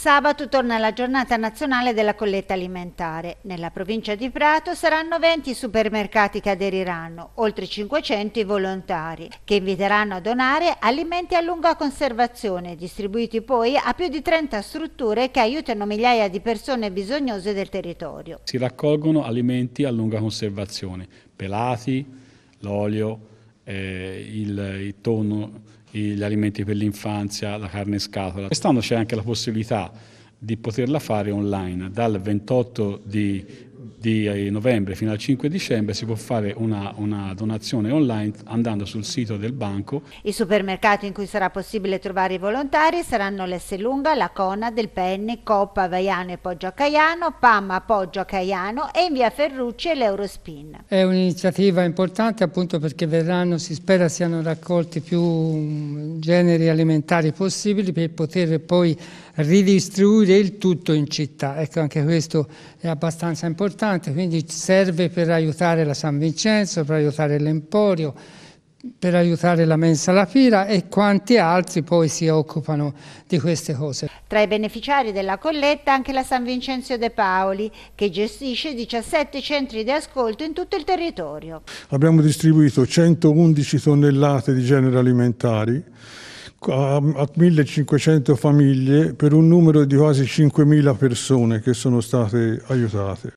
Sabato torna la giornata nazionale della colletta alimentare. Nella provincia di Prato saranno 20 i supermercati che aderiranno, oltre 500 i volontari, che inviteranno a donare alimenti a lunga conservazione, distribuiti poi a più di 30 strutture che aiutano migliaia di persone bisognose del territorio. Si raccolgono alimenti a lunga conservazione, pelati, l'olio, eh, il, il tonno, gli alimenti per l'infanzia, la carne in scatola. Quest'anno c'è anche la possibilità di poterla fare online dal 28 di di eh, novembre fino al 5 dicembre si può fare una, una, donazione online andando sul sito del banco. I supermercati in cui sarà possibile trovare i volontari saranno l'Esselunga, la Cona, del Penne, Coppa, Vaiano e Poggio a Caiano, Pamma, Poggio a Caiano e in via Ferrucci e l'Eurospin. È un'iniziativa importante appunto perché verranno, si spera siano raccolti più generi alimentari possibili per poter poi ridistribuire il tutto in città. Ecco, anche questo è abbastanza importante, quindi serve per aiutare la San Vincenzo, per aiutare l'Emporio, per aiutare la mensa alla fila e quanti altri poi si occupano di queste cose. Tra i beneficiari della colletta anche la San Vincenzo De Paoli che gestisce 17 centri di ascolto in tutto il territorio. Abbiamo distribuito 111 tonnellate di generi alimentari a 1500 famiglie per un numero di quasi 5000 persone che sono state aiutate.